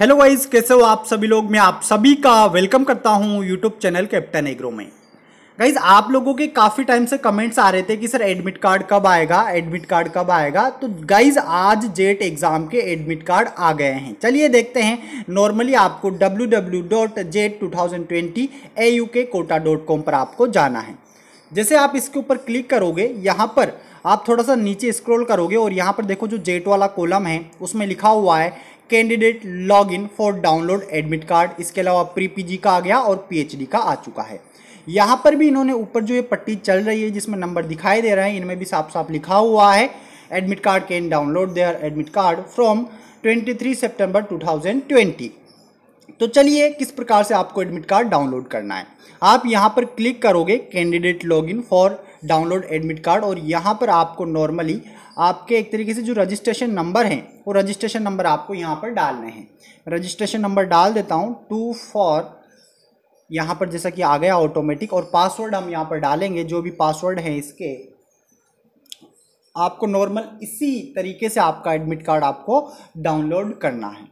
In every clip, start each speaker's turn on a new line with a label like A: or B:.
A: hello wise कैसे हो आप सभी लोग मैं आप सभी का वेलकम करता हूं यूट्यूब चैनल कैप्टन एग्रो में गाइज आप लोगों के काफ़ी टाइम से कमेंट्स आ रहे थे कि सर एडमिट कार्ड कब आएगा एडमिट कार्ड कब आएगा तो गाइज आज जेट एग्ज़ाम के एडमिट कार्ड आ गए हैं चलिए देखते हैं नॉर्मली आपको W W dot JET two thousand twenty A U K Kota dot com पर आपको जाना है जैसे आप इसके ऊपर क्लिक करोगे यहाँ पर आप थोड़ा सा नीचे स्क्रॉल करोगे और यहाँ पर देखो जो जेट वाला कॉलम है उसमें लिखा हुआ है candidate log in for download admit card इसके अलावा प्री जी का आ गया और पीएचडी का आ चुका है यहाँ पर भी इन्होंने ऊपर जो ये पट्टी चल रही है जिसमें नंबर दिखाई दे रहा है इनमें भी साफ साफ लिखा हुआ है admit card can download their admit card from two September twenty तो चलिए किस प्रकार से आपको एडमिट कार्ड डाउनलोड करना है आप यहाँ पर क्लिक करोगे candidate in for download admit card और यहाँ पर आपको नॉर्मली आपके एक तरीके से जो रजिस्ट्रेशन नंबर हैं वो रजिस्ट्रेशन नंबर आपको यहाँ पर डालने हैं रजिस्ट्रेशन नंबर डाल देता हूँ टू फॉर यहाँ पर जैसा कि आ गया ऑटोमेटिक और पासवर्ड हम यहाँ पर डालेंगे जो भी पासवर्ड हैं इसके आपको नॉर्मल इसी तरीके से आपका एडमिट कार्ड आपको डाउनलोड करना है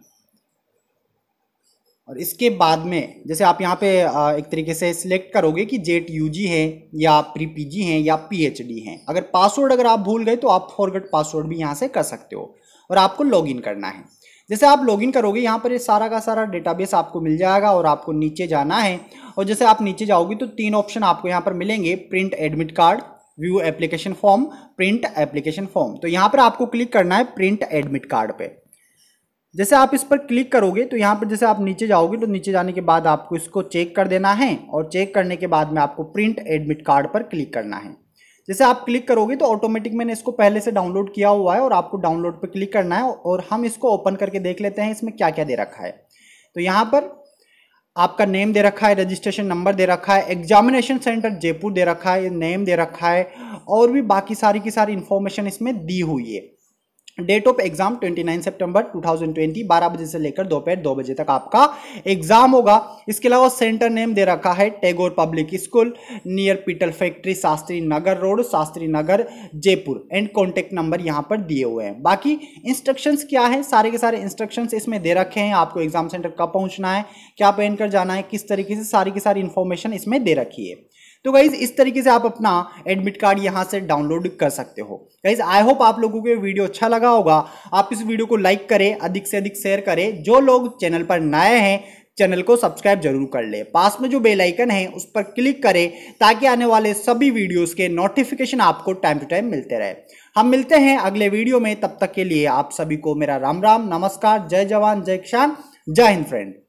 A: और इसके बाद में जैसे आप यहाँ पे एक तरीके से सिलेक्ट करोगे कि जेट जी है या प्री जी हैं या डी हैं अगर पासवर्ड अगर आप भूल गए तो आप फॉरगेट पासवर्ड भी यहाँ से कर सकते हो और आपको लॉगिन करना है जैसे आप लॉगिन करोगे यहाँ पर ये सारा का सारा डेटाबेस आपको मिल जाएगा और आपको नीचे जाना है और जैसे आप नीचे जाओगे तो तीन ऑप्शन आपको यहाँ पर मिलेंगे print admit card view application form print application form तो यहाँ पर आपको क्लिक करना है प्रिंट एडमिट कार्ड पर जैसे आप इस पर क्लिक करोगे तो यहाँ पर जैसे आप नीचे जाओगे तो नीचे जाने के बाद आपको इसको चेक कर देना है और चेक करने के बाद में आपको प्रिंट एडमिट कार्ड पर क्लिक करना है जैसे आप क्लिक करोगे तो ऑटोमेटिक मैंने इसको पहले से डाउनलोड किया हुआ है और आपको डाउनलोड पर क्लिक करना है और हम इसको ओपन करके देख लेते हैं इसमें क्या क्या दे रखा है तो यहाँ पर आपका नेम दे रखा है रजिस्ट्रेशन नंबर दे रखा है एग्जामिनेशन सेंटर जयपुर दे रखा है नेम दे रखा है और भी बाकी सारी की सारी इन्फॉर्मेशन इसमें दी हुई है डेट ऑफ एग्जाम 29 सितंबर 2020 12 बजे से लेकर दोपहर दो बजे तक आपका एग्जाम होगा इसके अलावा सेंटर नेम दे रखा है टैगोर पब्लिक स्कूल नियर पीटल factory Shastri Nagar road Shastri Nagar Jaipur and contact number यहाँ पर दिए हुए हैं बाकी इंस्ट्रक्शंस क्या है सारे के सारे इंस्ट्रक्शंस इसमें दे रखे हैं आपको एग्जाम सेंटर कब पहुँचना है क्या पहन कर जाना है किस तरीके से सारी की सारी इन्फॉर्मेशन इसमें दे रखी है तो गाइज इस तरीके से आप अपना एडमिट कार्ड यहाँ से डाउनलोड कर सकते हो गाइज आई होप आप लोगों को ये वीडियो अच्छा लगा होगा आप इस वीडियो को लाइक करें अधिक से अधिक शेयर करें जो लोग चैनल पर नए हैं चैनल को सब्सक्राइब जरूर कर ले पास में जो बेल आइकन है उस पर क्लिक करें ताकि आने वाले सभी वीडियोस के नोटिफिकेशन आपको टाइम टू टाइम मिलते रहे हम मिलते हैं अगले वीडियो में तब तक के लिए आप सभी को मेरा राम राम नमस्कार जय जवान जय किसान जय हिंद फ्रेंड